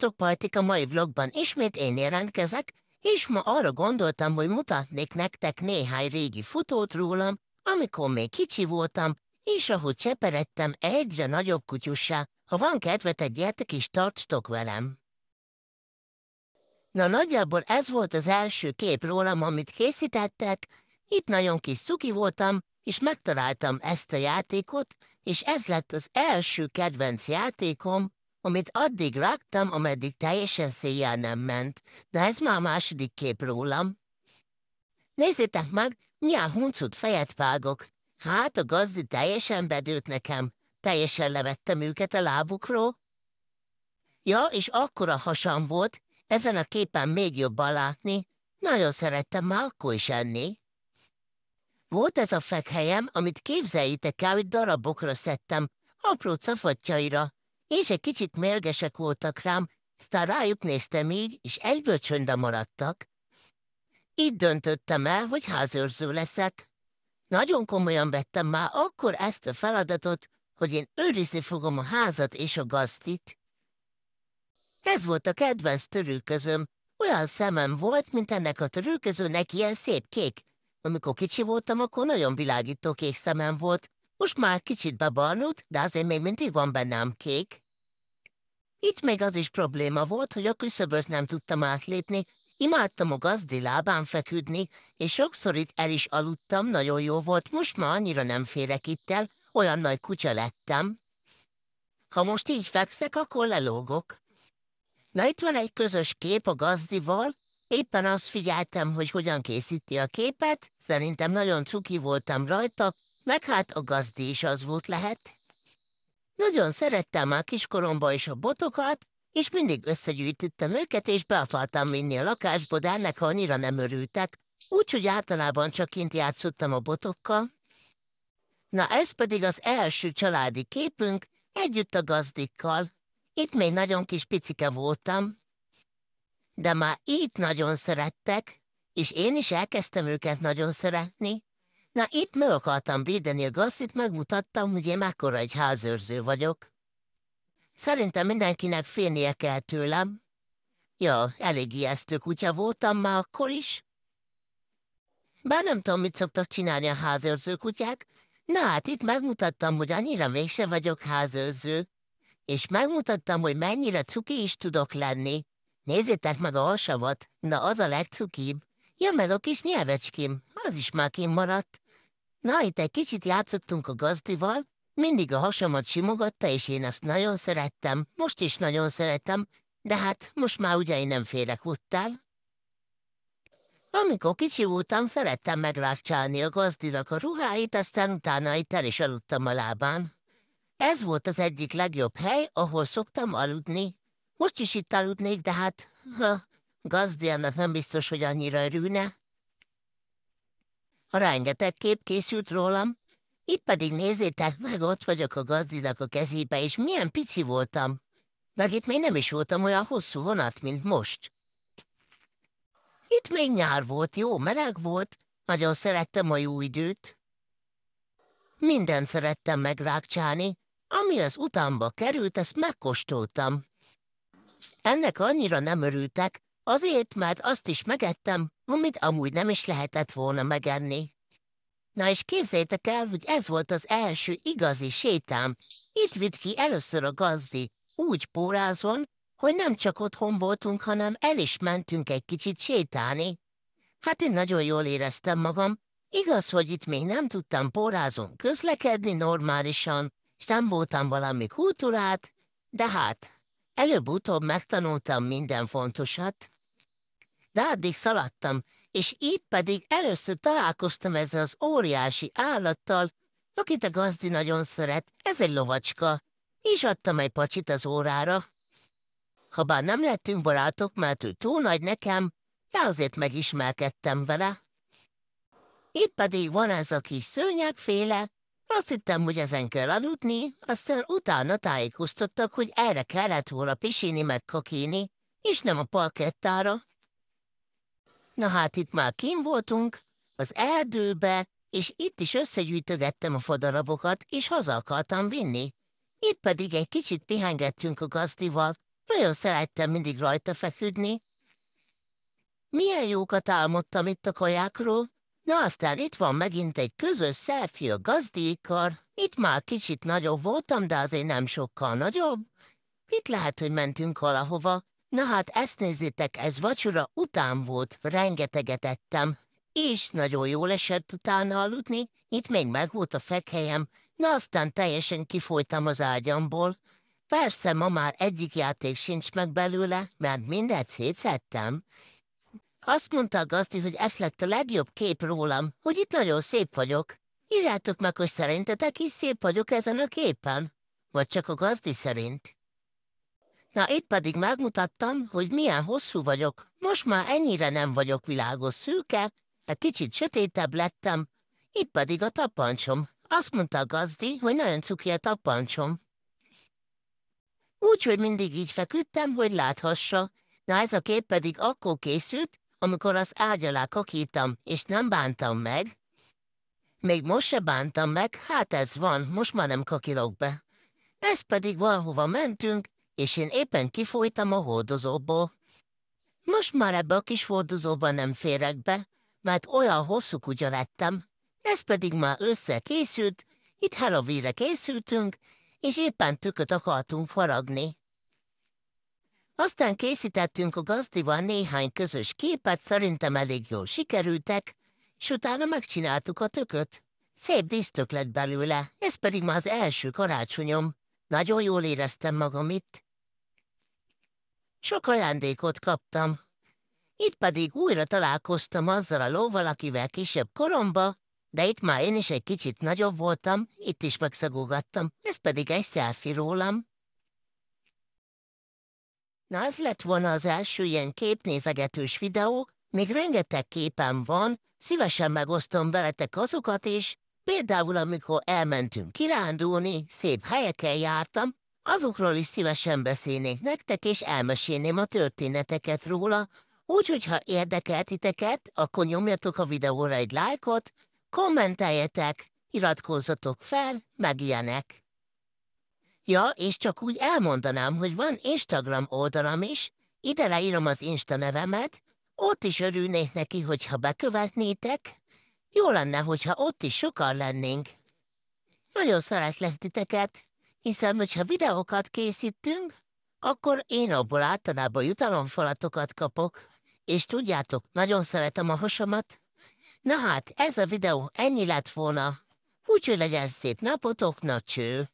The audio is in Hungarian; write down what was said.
Sziasztok, Pajtik! A mai vlogban ismét én jelentkezek, és ma arra gondoltam, hogy mutatnék nektek néhány régi futót rólam, amikor még kicsi voltam, és ahogy cseperedtem egyre nagyobb kutyussá. Ha van kedvetek, gyertek és tartsatok velem! Na nagyjából ez volt az első kép rólam, amit készítettek. Itt nagyon kis szuki voltam, és megtaláltam ezt a játékot, és ez lett az első kedvenc játékom, amit addig raktam, ameddig teljesen széjjel nem ment, de ez már a második kép rólam. Nézzétek meg, milyen huncut fejet vágok. Hát a gazdi teljesen bedőlt nekem, teljesen levettem őket a lábukról. Ja, és akkora hasam volt, ezen a képen még jobban látni, nagyon szerettem már akkor is enni. Volt ez a fekhelyem, amit képzeljétek el, hogy darabokra szedtem, apró cafatjaira, és egy kicsit mérgesek voltak rám, aztán rájuk néztem így, és egyből csöndbe maradtak. Így döntöttem el, hogy házőrző leszek. Nagyon komolyan vettem már akkor ezt a feladatot, hogy én őrizni fogom a házat és a gazdit. Ez volt a kedvenc törőközöm, olyan szemem volt, mint ennek a törőközőnek ilyen szép kék. Amikor kicsi voltam, akkor nagyon világító kék szemem volt, most már kicsit bebarnult, de azért még mindig van bennem kék. Itt még az is probléma volt, hogy a küszöböt nem tudtam átlépni, imádtam a gazdi lábán feküdni, és sokszor itt el is aludtam, nagyon jó volt, most már annyira nem férek itt el, olyan nagy kutya lettem. Ha most így fekszek, akkor lelógok. Na itt van egy közös kép a gazdival, éppen azt figyeltem, hogy hogyan készíti a képet, szerintem nagyon cuki voltam rajta, meg hát a gazdi is az volt lehet. Nagyon szerettem már kiskoromba is a botokat, és mindig összegyűjtöttem őket, és akartam vinni a lakásba, de ennek annyira nem örültek, úgyhogy általában csak kint játszottam a botokkal. Na ez pedig az első családi képünk, együtt a gazdikkal. Itt még nagyon kis picike voltam, de már itt nagyon szerettek, és én is elkezdtem őket nagyon szeretni. Na, itt meg akartam védeni a gasszit, megmutattam, hogy én mekkora egy házőrző vagyok. Szerintem mindenkinek félnie kell tőlem. Ja, elég ijesztő kutya voltam már akkor is. Bár nem tudom, mit szoktak csinálni a házőrző kutyák. Na hát itt megmutattam, hogy annyira mégse vagyok házőrző. És megmutattam, hogy mennyire cuki is tudok lenni. Nézzétek meg a hasamat, na az a legcukibb. Jön meg a kis nyelvecském, az is már kint maradt. Na, itt egy kicsit játszottunk a gazdival, mindig a hasamat simogatta, és én azt nagyon szerettem, most is nagyon szeretem, de hát most már ugye én nem félek uttál. Amikor kicsi voltam, szerettem megrákcsálni a gazdinak a ruháit, aztán utána itt el is aludtam a lábán. Ez volt az egyik legjobb hely, ahol szoktam aludni. Most is itt aludnék, de hát ha, Gazdi nem biztos, hogy annyira örülne. A rengeteg kép készült rólam, itt pedig nézzétek meg, ott vagyok a gazdinak a kezébe, és milyen pici voltam. Meg itt még nem is voltam olyan hosszú vonat, mint most. Itt még nyár volt, jó meleg volt, nagyon szerettem a jó időt. Mindent szerettem megrákcsálni, ami az utamba került, ezt megkóstoltam. Ennek annyira nem örültek, Azért, mert azt is megettem, amit amúgy nem is lehetett volna megenni. Na és képzétek el, hogy ez volt az első igazi sétám. Itt vitt ki először a gazdi, úgy pórázon, hogy nem csak otthon voltunk, hanem el is mentünk egy kicsit sétálni. Hát én nagyon jól éreztem magam. Igaz, hogy itt még nem tudtam pórázon közlekedni normálisan, és nem voltam valami kultúrát, de hát Előbb-utóbb megtanultam minden fontosat, de addig szaladtam, és itt pedig először találkoztam ezzel az óriási állattal, akit a gazdi nagyon szeret, ez egy lovacska, és adtam egy pacsit az órára. Habár nem lettünk barátok, mert ő túl nagy nekem, de azért megismerkedtem vele. Itt pedig van ez a kis szőnyegféle, azt hittem, hogy ezen kell aludni, aztán utána tájékoztattak, hogy erre kellett volna pisíni meg kakíni, és nem a parkettára. Na hát itt már kim voltunk, az erdőbe, és itt is összegyűjtögettem a fadarabokat és haza akartam vinni. Itt pedig egy kicsit pihengettünk a gazdival, nagyon szerettem mindig rajta feküdni. Milyen jókat álmodtam itt a kajákról, Na aztán itt van megint egy közös selfie a gazdékkal. Itt már kicsit nagyobb voltam, de azért nem sokkal nagyobb. Itt lehet, hogy mentünk valahova. Na hát ezt nézzétek, ez vacsora után volt, rengeteget ettem. És nagyon jól esett utána aludni, itt még meg volt a fekhelyem, na aztán teljesen kifolytam az ágyamból. Persze ma már egyik játék sincs meg belőle, mert mindet szétszettem, azt mondta a gazdi, hogy ez lett a legjobb kép rólam, hogy itt nagyon szép vagyok. Írjátok meg, hogy szerintetek is szép vagyok ezen a képen, vagy csak a gazdi szerint. Na, itt pedig megmutattam, hogy milyen hosszú vagyok. Most már ennyire nem vagyok világos szűke, egy kicsit sötétebb lettem. Itt pedig a tapancsom. Azt mondta a gazdi, hogy nagyon cuki a tapancsom. Úgyhogy mindig így feküdtem, hogy láthassa. Na, ez a kép pedig akkor készült, amikor az ágy alá kokítam, és nem bántam meg? Még most se bántam meg, hát ez van, most már nem kakilok be. Ez pedig valahova mentünk, és én éppen kifolytam a hordozóból. Most már ebbe a kis hordozóba nem férek be, mert olyan hosszú kutya lettem. Ez pedig már összekészült, itt halloween készültünk, és éppen tököt akartunk faragni. Aztán készítettünk a gazdival néhány közös képet, szerintem elég jól sikerültek, és utána megcsináltuk a tököt. Szép dísztök lett belőle, ez pedig már az első karácsonyom. Nagyon jól éreztem magam itt. Sok ajándékot kaptam. Itt pedig újra találkoztam azzal a lóval, akivel kisebb koromba, de itt már én is egy kicsit nagyobb voltam, itt is megszagogattam, ez pedig egy szelfi rólam. Na ez lett volna az első ilyen képnézegetős videó, még rengeteg képem van, szívesen megosztom veletek azokat is, például amikor elmentünk kirándulni, szép helyeken jártam, azokról is szívesen beszélnék nektek, és elmesélném a történeteket róla, úgyhogy ha érdekeltiteket, akkor nyomjatok a videóra egy lájkot, kommenteljetek, iratkozzatok fel, meg ilyenek. Ja, és csak úgy elmondanám, hogy van Instagram oldalam is, ide leírom az Insta nevemet, ott is örülnék neki, hogyha bekövetnétek. Jó lenne, hogyha ott is sokan lennénk. Nagyon szeretlek titeket, hiszen hogyha videókat készítünk, akkor én abból általában jutalomfalatokat kapok, és tudjátok, nagyon szeretem a hasamat. Na hát, ez a videó ennyi lett volna, úgyhogy legyen szép napotok, na cső!